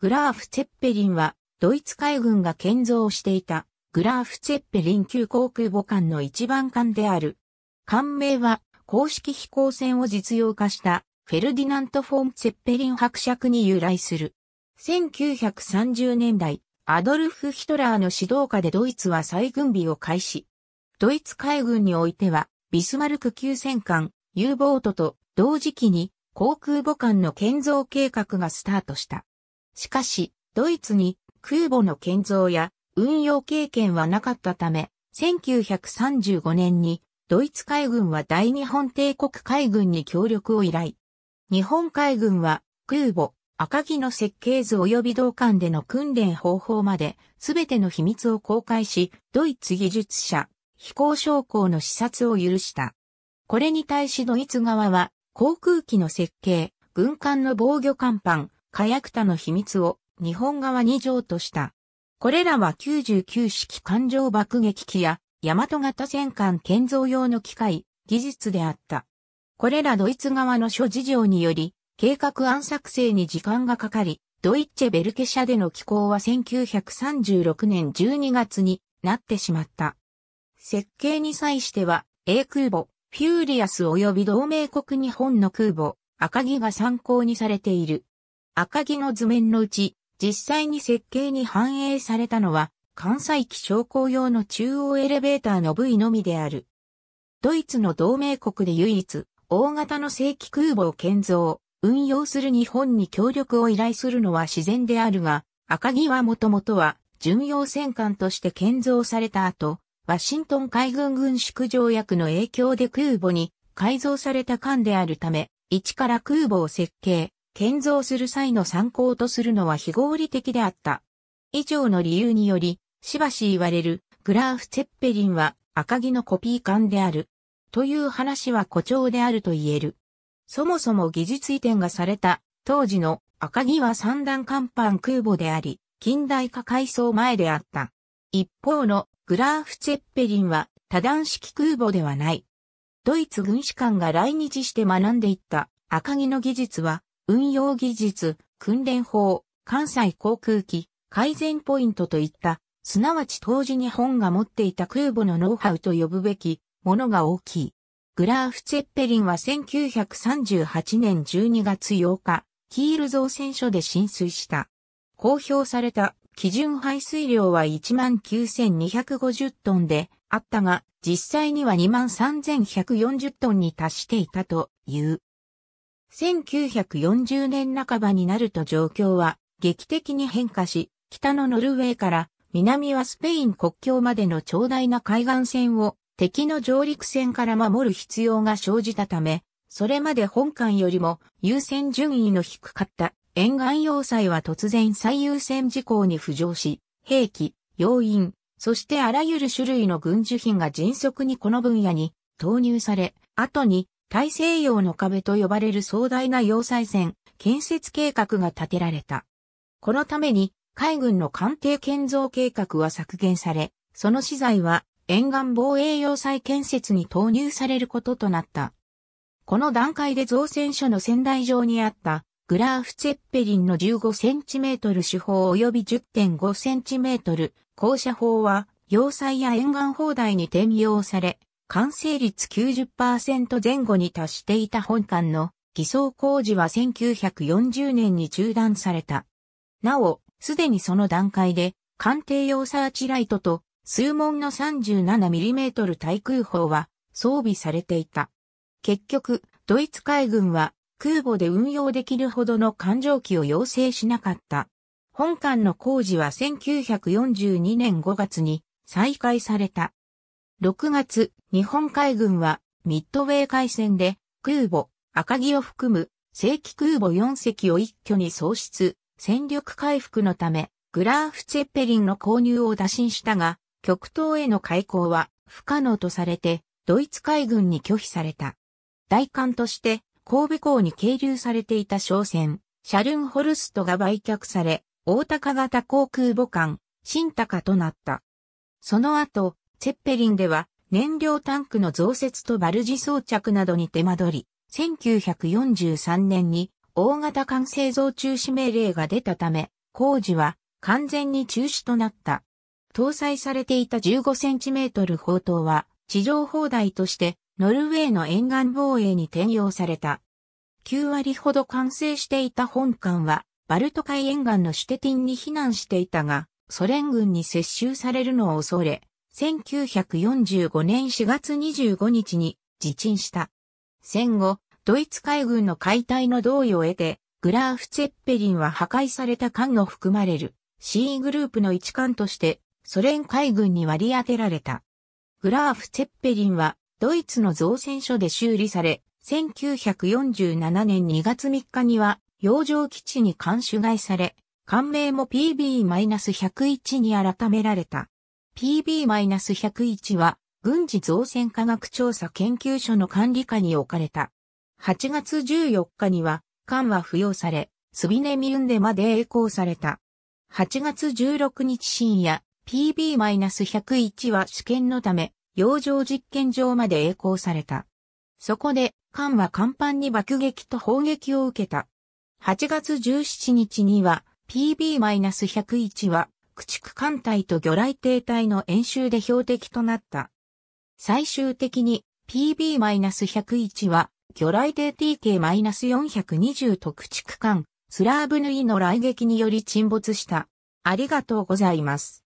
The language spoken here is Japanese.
グラーフ・ツェッペリンは、ドイツ海軍が建造していた、グラーフ・ツェッペリン級航空母艦の一番艦である。艦名は、公式飛行船を実用化した、フェルディナント・フォン・ツェッペリン伯爵に由来する。1930年代、アドルフ・ヒトラーの指導下でドイツは再軍備を開始。ドイツ海軍においては、ビスマルク級戦艦、U ボートと同時期に航空母艦の建造計画がスタートした。しかし、ドイツに空母の建造や運用経験はなかったため、1935年にドイツ海軍は大日本帝国海軍に協力を依頼。日本海軍は空母、赤城の設計図及び同館での訓練方法まで全ての秘密を公開し、ドイツ技術者、飛行将校の視察を許した。これに対しドイツ側は航空機の設計、軍艦の防御甲板、火薬多の秘密を日本側に譲渡した。これらは99式艦上爆撃機や大和型戦艦建造用の機械、技術であった。これらドイツ側の諸事情により、計画案作成に時間がかかり、ドイッチェ・ベルケ社での寄港は1936年12月になってしまった。設計に際しては、A 空母、フューリアス及び同盟国日本の空母、赤木が参考にされている。赤木の図面のうち、実際に設計に反映されたのは、関西機昇降用の中央エレベーターの部位のみである。ドイツの同盟国で唯一、大型の正規空母を建造、運用する日本に協力を依頼するのは自然であるが、赤木はもともとは、巡洋戦艦として建造された後、ワシントン海軍軍縮条約の影響で空母に改造された艦であるため、一から空母を設計、建造する際の参考とするのは非合理的であった。以上の理由により、しばし言われるグラーフ・ツェッペリンは赤木のコピー艦である。という話は誇張であると言える。そもそも技術移転がされた当時の赤木は三段甲板空母であり、近代化改装前であった。一方のグラーフ・ツェッペリンは多段式空母ではない。ドイツ軍士官が来日して学んでいった赤木の技術は運用技術、訓練法、関西航空機、改善ポイントといった、すなわち当時日本が持っていた空母のノウハウと呼ぶべきものが大きい。グラーフ・ツェッペリンは1938年12月8日、キール造船所で浸水した。公表された基準排水量は19,250トンであったが、実際には23,140トンに達していたという。1940年半ばになると状況は劇的に変化し、北のノルウェーから南はスペイン国境までの長大な海岸線を敵の上陸線から守る必要が生じたため、それまで本艦よりも優先順位の低かった沿岸要塞は突然最優先事項に浮上し、兵器、要員、そしてあらゆる種類の軍需品が迅速にこの分野に投入され、後に大西洋の壁と呼ばれる壮大な要塞船建設計画が立てられた。このために海軍の艦艇建造計画は削減され、その資材は沿岸防衛要塞建設に投入されることとなった。この段階で造船所の仙台上にあったグラーフ・ツェッペリンの15センチメートル及び10.5センチメートル降射砲は要塞や沿岸砲台に転用され、完成率90%前後に達していた本館の偽装工事は1940年に中断された。なお、すでにその段階で、艦艇用サーチライトと数門の 37mm 対空砲は装備されていた。結局、ドイツ海軍は空母で運用できるほどの艦上機を要請しなかった。本艦の工事は1942年5月に再開された。6月、日本海軍はミッドウェー海戦で空母赤城を含む正規空母4隻を一挙に喪失、戦力回復のためグラーフ・ツェッペリンの購入を打診したが、極東への開港は不可能とされてドイツ海軍に拒否された。大艦として神戸港に係留されていた商船、シャルンホルストが売却され、大高型航空母艦、新高となった。その後、ツェッペリンでは、燃料タンクの増設とバルジ装着などに手間取り、1943年に大型艦製造中止命令が出たため、工事は完全に中止となった。搭載されていた1 5トル砲塔は地上砲台としてノルウェーの沿岸防衛に転用された。9割ほど完成していた本艦はバルト海沿岸のシュテティンに避難していたが、ソ連軍に接収されるのを恐れ、1945年4月25日に自沈した。戦後、ドイツ海軍の解体の同意を得て、グラーフ・ツェッペリンは破壊された艦を含まれる C グループの一艦としてソ連海軍に割り当てられた。グラーフ・ツェッペリンはドイツの造船所で修理され、1947年2月3日には洋上基地に艦首外され、艦名も PB-101 に改められた。PB-101 は、軍事造船科学調査研究所の管理下に置かれた。8月14日には、艦は付与され、スビネミウンデまで栄光された。8月16日深夜、PB-101 は試験のため、洋上実験場まで栄光された。そこで、艦は甲板に爆撃と砲撃を受けた。8月17日には、PB-101 は駆逐艦隊と魚雷艇隊の演習で標的となった。最終的に PB-101 は魚雷艇 TK-420 と駆逐艦スラーブヌイの雷撃により沈没した。ありがとうございます。